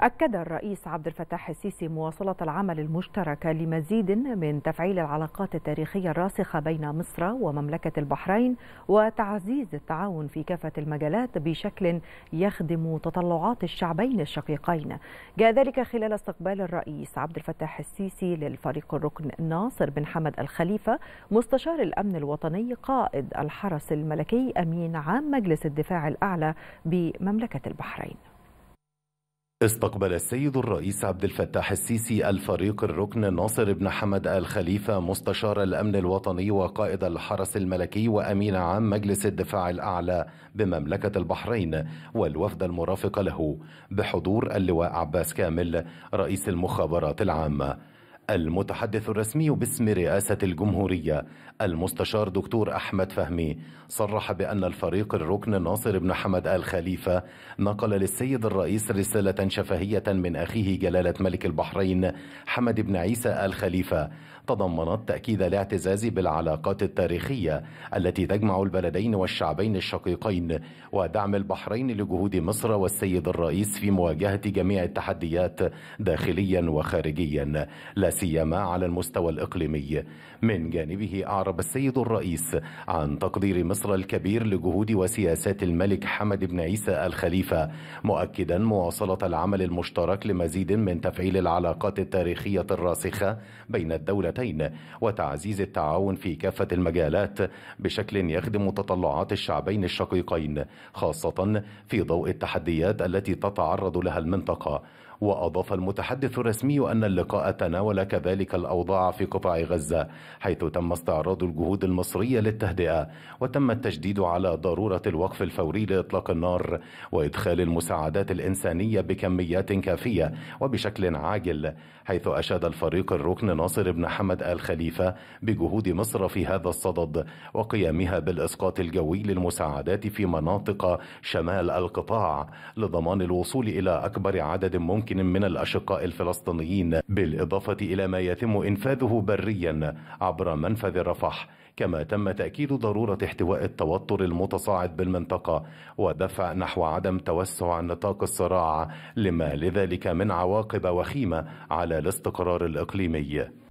أكد الرئيس عبد الفتاح السيسي مواصلة العمل المشترك لمزيد من تفعيل العلاقات التاريخية الراسخة بين مصر ومملكة البحرين وتعزيز التعاون في كافة المجالات بشكل يخدم تطلعات الشعبين الشقيقين. جاء ذلك خلال استقبال الرئيس عبد الفتاح السيسي للفريق الركن ناصر بن حمد الخليفة مستشار الأمن الوطني قائد الحرس الملكي أمين عام مجلس الدفاع الأعلى بمملكة البحرين. استقبل السيد الرئيس عبد الفتاح السيسي الفريق الركن ناصر بن حمد آل خليفة مستشار الأمن الوطني وقائد الحرس الملكي وأمين عام مجلس الدفاع الأعلى بمملكة البحرين والوفد المرافق له بحضور اللواء عباس كامل رئيس المخابرات العامة المتحدث الرسمي باسم رئاسة الجمهورية المستشار دكتور أحمد فهمي صرح بأن الفريق الركن ناصر بن حمد آل خليفة نقل للسيد الرئيس رسالة شفهية من أخيه جلالة ملك البحرين حمد بن عيسى آل خليفة تضمنت تأكيد الاعتزاز بالعلاقات التاريخية التي تجمع البلدين والشعبين الشقيقين ودعم البحرين لجهود مصر والسيد الرئيس في مواجهة جميع التحديات داخليا وخارجيا لا سيما على المستوى الإقليمي من جانبه أعرب السيد الرئيس عن تقدير مصر الكبير لجهود وسياسات الملك حمد بن عيسى الخليفة مؤكدا مواصلة العمل المشترك لمزيد من تفعيل العلاقات التاريخية الراسخة بين الدولتين وتعزيز التعاون في كافة المجالات بشكل يخدم تطلعات الشعبين الشقيقين خاصة في ضوء التحديات التي تتعرض لها المنطقة وأضاف المتحدث الرسمي أن اللقاء تناول كذلك الأوضاع في قطاع غزة حيث تم استعراض الجهود المصرية للتهدئة وتم التشديد على ضرورة الوقف الفوري لإطلاق النار وإدخال المساعدات الإنسانية بكميات كافية وبشكل عاجل حيث أشاد الفريق الركن ناصر بن حمد آل خليفة بجهود مصر في هذا الصدد وقيامها بالإسقاط الجوي للمساعدات في مناطق شمال القطاع لضمان الوصول إلى أكبر عدد ممكن ممكن من الأشقاء الفلسطينيين بالإضافة إلى ما يتم إنفاذه بريا عبر منفذ رفح كما تم تأكيد ضرورة احتواء التوتر المتصاعد بالمنطقة ودفع نحو عدم توسع نطاق الصراع لما لذلك من عواقب وخيمة على الاستقرار الإقليمي